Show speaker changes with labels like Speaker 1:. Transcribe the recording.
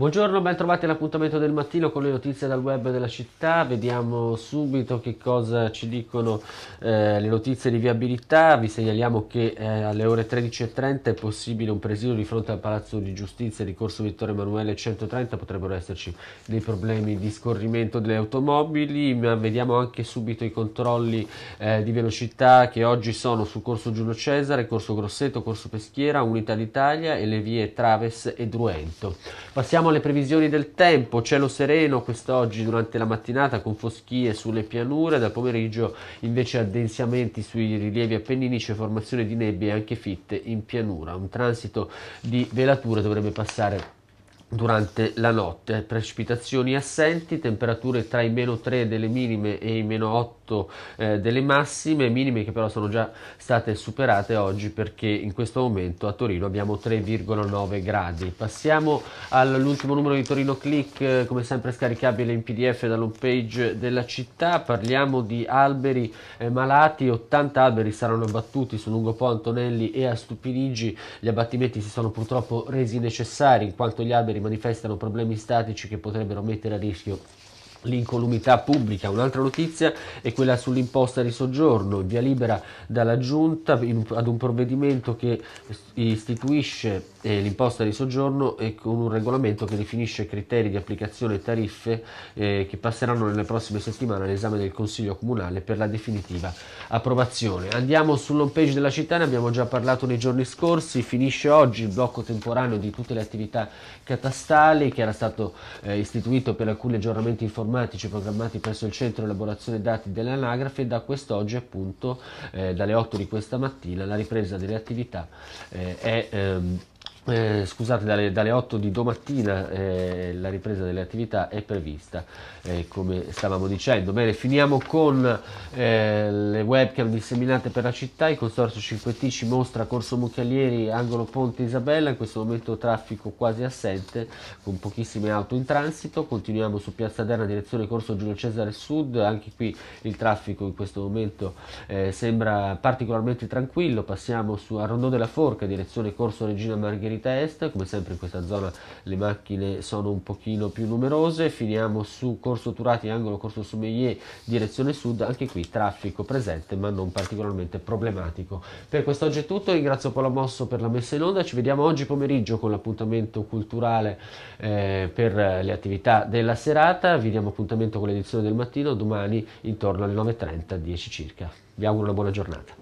Speaker 1: Buongiorno, ben trovati all'appuntamento del mattino con le notizie dal web della città. Vediamo subito che cosa ci dicono eh, le notizie di viabilità. Vi segnaliamo che eh, alle ore 13.30 è possibile un presidio di fronte al Palazzo di Giustizia di Corso Vittorio Emanuele 130. Potrebbero esserci dei problemi di scorrimento delle automobili, ma vediamo anche subito i controlli eh, di velocità che oggi sono su Corso Giulio Cesare, Corso Grosseto, Corso Peschiera, Unità d'Italia e le vie Traves e Druento. Passiamo le previsioni del tempo, cielo sereno quest'oggi durante la mattinata con foschie sulle pianure, dal pomeriggio invece addensamenti sui rilievi appenninici e formazione di nebbie anche fitte in pianura. Un transito di velature dovrebbe passare durante la notte, precipitazioni assenti, temperature tra i meno 3 delle minime e i meno 8 eh, delle massime, minime che però sono già state superate oggi perché in questo momento a Torino abbiamo 3,9 gradi. Passiamo all'ultimo numero di Torino Click, eh, come sempre scaricabile in pdf dall'home page della città, parliamo di alberi eh, malati, 80 alberi saranno abbattuti su lungo Po Antonelli e a Stupinigi, gli abbattimenti si sono purtroppo resi necessari in quanto gli alberi manifestano problemi statici che potrebbero mettere a rischio L'incolumità pubblica, un'altra notizia è quella sull'imposta di soggiorno, via libera dalla Giunta ad un provvedimento che istituisce eh, l'imposta di soggiorno e con un regolamento che definisce criteri di applicazione e tariffe eh, che passeranno nelle prossime settimane all'esame del Consiglio Comunale per la definitiva approvazione. Andiamo sull'home page della città, ne abbiamo già parlato nei giorni scorsi, finisce oggi il blocco temporaneo di tutte le attività catastali che era stato eh, istituito per alcuni aggiornamenti informativi informatici programmati presso il centro elaborazione dati dell'anagrafe da quest'oggi appunto eh, dalle 8 di questa mattina la ripresa delle attività eh, è ehm, eh, scusate, dalle, dalle, 8 di domattina eh, la ripresa delle attività è prevista, eh, come stavamo dicendo. Bene, finiamo con eh, le webcam disseminate per la città. Il consorzio 5T ci mostra Corso Mucchialieri, angolo Ponte Isabella. In questo momento traffico quasi assente, con pochissime auto in transito. Continuiamo su Piazza Derna, direzione Corso Giulio Cesare Sud. Anche qui il traffico in questo momento eh, sembra particolarmente tranquillo. Passiamo su Arrondò della Forca, direzione Corso Regina Margherita Margherita Est, come sempre in questa zona le macchine sono un pochino più numerose, finiamo su Corso Turati, angolo Corso Sommelier, direzione sud, anche qui traffico presente ma non particolarmente problematico. Per quest'oggi è tutto, ringrazio Paolo Mosso per la messa in onda, ci vediamo oggi pomeriggio con l'appuntamento culturale eh, per le attività della serata, vi diamo appuntamento con l'edizione del mattino, domani intorno alle 9.30, 10 circa. Vi auguro una buona giornata.